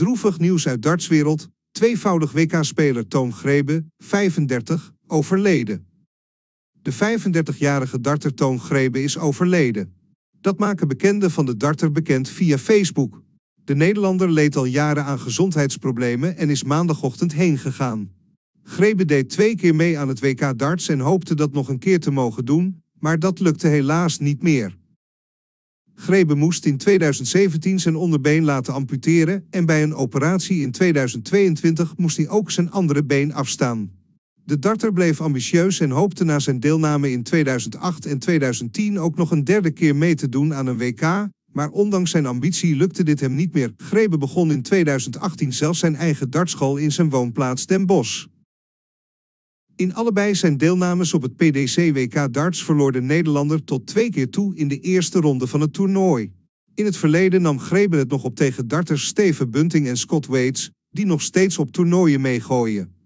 Droevig nieuws uit dartswereld. Tweevoudig WK-speler Toon Grebe, 35, overleden. De 35-jarige darter Toon Grebe is overleden. Dat maken bekenden van de darter bekend via Facebook. De Nederlander leed al jaren aan gezondheidsproblemen en is maandagochtend heen gegaan. Grebe deed twee keer mee aan het WK darts en hoopte dat nog een keer te mogen doen, maar dat lukte helaas niet meer. Grebe moest in 2017 zijn onderbeen laten amputeren en bij een operatie in 2022 moest hij ook zijn andere been afstaan. De darter bleef ambitieus en hoopte na zijn deelname in 2008 en 2010 ook nog een derde keer mee te doen aan een WK, maar ondanks zijn ambitie lukte dit hem niet meer. Grebe begon in 2018 zelfs zijn eigen dartschool in zijn woonplaats Den Bosch. In allebei zijn deelnames op het PDC-WK darts verloor de Nederlander tot twee keer toe in de eerste ronde van het toernooi. In het verleden nam Greben het nog op tegen darters Steven Bunting en Scott Waits, die nog steeds op toernooien meegooien.